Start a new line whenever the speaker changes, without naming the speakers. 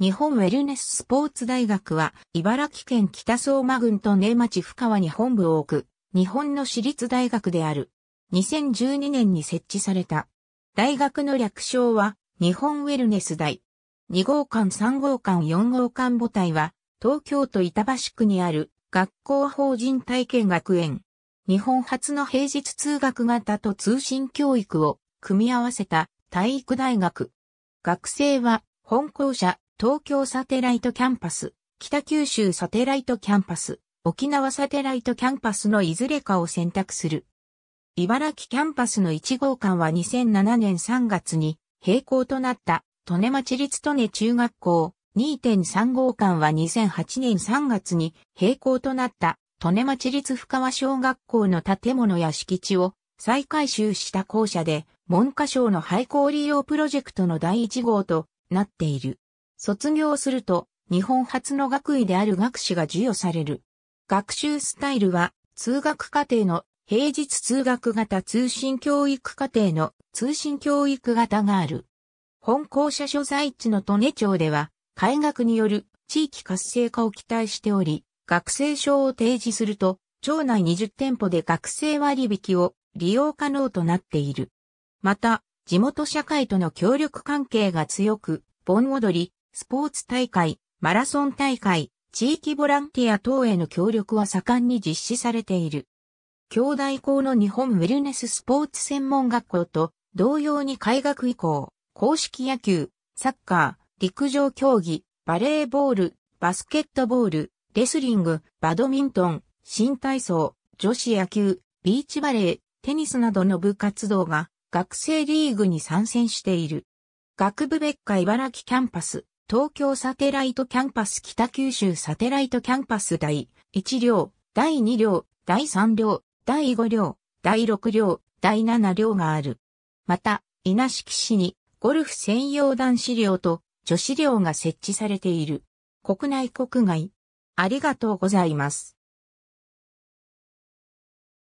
日本ウェルネススポーツ大学は、茨城県北相馬郡と根町深川に本部を置く、日本の私立大学である。2012年に設置された。大学の略称は、日本ウェルネス大。2号館3号館4号館母体は、東京都板橋区にある、学校法人体験学園。日本初の平日通学型と通信教育を組み合わせた体育大学。学生は本校舎東京サテライトキャンパス、北九州サテライトキャンパス、沖縄サテライトキャンパスのいずれかを選択する。茨城キャンパスの1号館は2007年3月に閉校となった、利根町立利根中学校、2.3号館は2008年3月に閉校となった、利根町立深川小学校の建物や敷地を再改修した校舎で、文科省の廃校利用プロジェクトの第1号となっている。卒業すると、日本初の学位である学士が授与される。学習スタイルは、通学課程の平日通学型通信教育課程の通信教育型がある。本校舎所在地の利根町では、開学による地域活性化を期待しており、学生証を提示すると、町内20店舗で学生割引を利用可能となっている。また、地元社会との協力関係が強く、盆踊り、スポーツ大会、マラソン大会、地域ボランティア等への協力は盛んに実施されている。京大校の日本ウェルネススポーツ専門学校と同様に開学以降、公式野球、サッカー、陸上競技、バレーボール、バスケットボール、レスリング、バドミントン、新体操、女子野球、ビーチバレー、テニスなどの部活動が学生リーグに参戦している。学部別科茨城キャンパス、東京サテライトキャンパス北九州サテライトキャンパス第1両、第2両、第3両、第5両、第6両、第7両がある。また、稲敷市にゴルフ専用男子寮と女子寮が設置されている。国内国外。ありがとうございます。